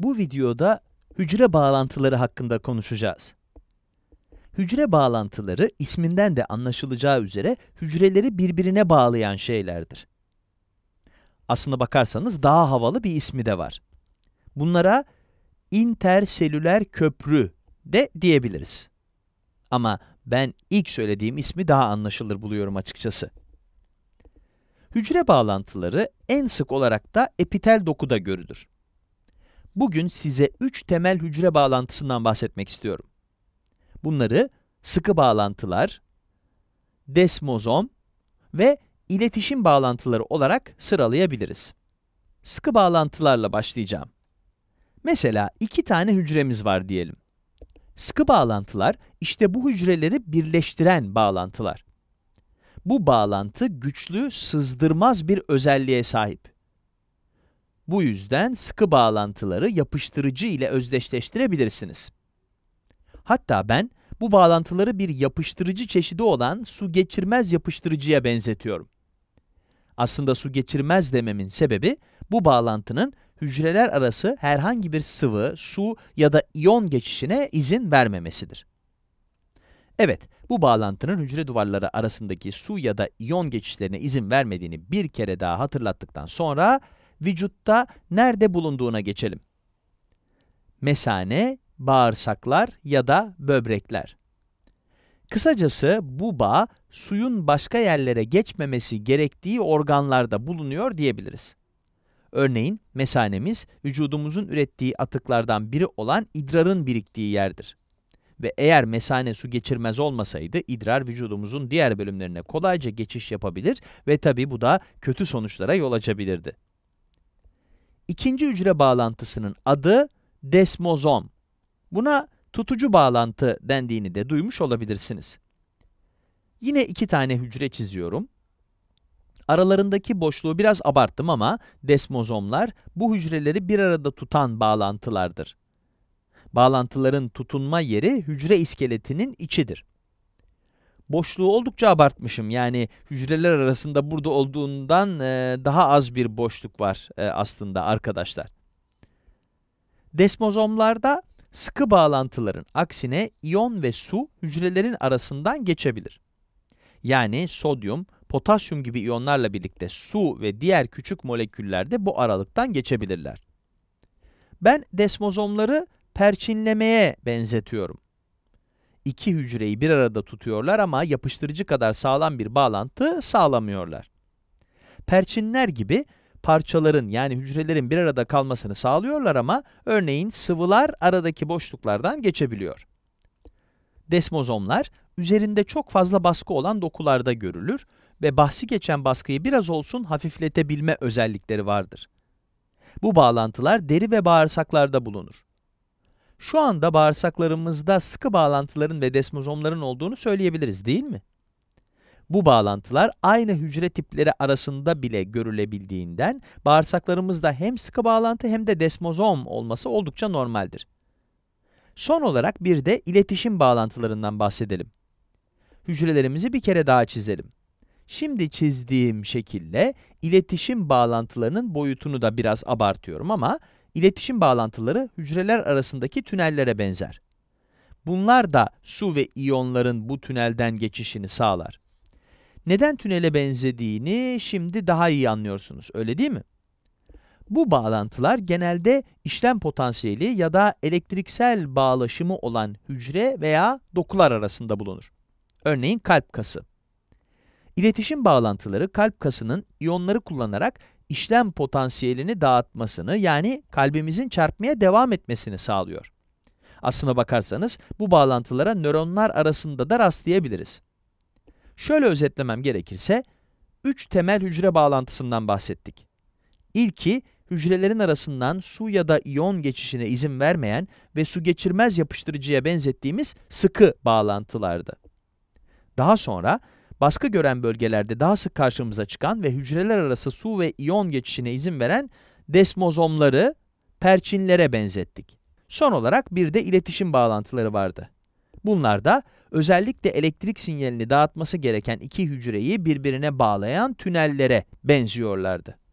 Bu videoda hücre bağlantıları hakkında konuşacağız. Hücre bağlantıları isminden de anlaşılacağı üzere hücreleri birbirine bağlayan şeylerdir. Aslına bakarsanız daha havalı bir ismi de var. Bunlara interselüler köprü de diyebiliriz. Ama ben ilk söylediğim ismi daha anlaşılır buluyorum açıkçası. Hücre bağlantıları en sık olarak da epitel dokuda görülür. Bugün size 3 temel hücre bağlantısından bahsetmek istiyorum. Bunları sıkı bağlantılar, desmozom ve iletişim bağlantıları olarak sıralayabiliriz. Sıkı bağlantılarla başlayacağım. Mesela iki tane hücremiz var diyelim. Sıkı bağlantılar, işte bu hücreleri birleştiren bağlantılar. Bu bağlantı güçlü, sızdırmaz bir özelliğe sahip. Bu yüzden sıkı bağlantıları yapıştırıcı ile özdeşleştirebilirsiniz. Hatta ben bu bağlantıları bir yapıştırıcı çeşidi olan su geçirmez yapıştırıcıya benzetiyorum. Aslında su geçirmez dememin sebebi bu bağlantının hücreler arası herhangi bir sıvı, su ya da iyon geçişine izin vermemesidir. Evet, bu bağlantının hücre duvarları arasındaki su ya da iyon geçişlerine izin vermediğini bir kere daha hatırlattıktan sonra vücutta nerede bulunduğuna geçelim. Mesane, bağırsaklar ya da böbrekler. Kısacası bu bağ suyun başka yerlere geçmemesi gerektiği organlarda bulunuyor diyebiliriz. Örneğin mesanemiz vücudumuzun ürettiği atıklardan biri olan idrarın biriktiği yerdir. Ve eğer mesane su geçirmez olmasaydı idrar vücudumuzun diğer bölümlerine kolayca geçiş yapabilir ve tabi bu da kötü sonuçlara yol açabilirdi ikinci hücre bağlantısının adı desmozom. Buna tutucu bağlantı dendiğini de duymuş olabilirsiniz. Yine iki tane hücre çiziyorum. Aralarındaki boşluğu biraz abarttım ama desmozomlar bu hücreleri bir arada tutan bağlantılardır. Bağlantıların tutunma yeri hücre iskeletinin içidir boşluğu oldukça abartmışım. Yani hücreler arasında burada olduğundan e, daha az bir boşluk var e, aslında arkadaşlar. Desmozomlarda sıkı bağlantıların aksine iyon ve su hücrelerin arasından geçebilir. Yani sodyum, potasyum gibi iyonlarla birlikte su ve diğer küçük moleküller de bu aralıktan geçebilirler. Ben desmozomları perçinlemeye benzetiyorum iki hücreyi bir arada tutuyorlar ama yapıştırıcı kadar sağlam bir bağlantı sağlamıyorlar. Perçinler gibi parçaların yani hücrelerin bir arada kalmasını sağlıyorlar ama örneğin sıvılar aradaki boşluklardan geçebiliyor. Desmozomlar üzerinde çok fazla baskı olan dokularda görülür ve bahsi geçen baskıyı biraz olsun hafifletebilme özellikleri vardır. Bu bağlantılar deri ve bağırsaklarda bulunur. Şu anda bağırsaklarımızda sıkı bağlantıların ve desmozomların olduğunu söyleyebiliriz değil mi? Bu bağlantılar aynı hücre tipleri arasında bile görülebildiğinden bağırsaklarımızda hem sıkı bağlantı hem de desmozom olması oldukça normaldir. Son olarak bir de iletişim bağlantılarından bahsedelim. Hücrelerimizi bir kere daha çizelim. Şimdi çizdiğim şekilde iletişim bağlantılarının boyutunu da biraz abartıyorum ama İletişim bağlantıları hücreler arasındaki tünellere benzer. Bunlar da su ve iyonların bu tünelden geçişini sağlar. Neden tünele benzediğini şimdi daha iyi anlıyorsunuz, öyle değil mi? Bu bağlantılar genelde işlem potansiyeli ya da elektriksel bağlaşımı olan hücre veya dokular arasında bulunur. Örneğin kalp kası. İletişim bağlantıları kalp kasının iyonları kullanarak işlem potansiyelini dağıtmasını yani kalbimizin çarpmaya devam etmesini sağlıyor. Aslına bakarsanız bu bağlantılara nöronlar arasında da rastlayabiliriz. Şöyle özetlemem gerekirse, üç temel hücre bağlantısından bahsettik. İlki, hücrelerin arasından su ya da iyon geçişine izin vermeyen ve su geçirmez yapıştırıcıya benzettiğimiz sıkı bağlantılardı. Daha sonra, baskı gören bölgelerde daha sık karşımıza çıkan ve hücreler arası su ve iyon geçişine izin veren desmozomları perçinlere benzettik. Son olarak bir de iletişim bağlantıları vardı. Bunlar da özellikle elektrik sinyalini dağıtması gereken iki hücreyi birbirine bağlayan tünellere benziyorlardı.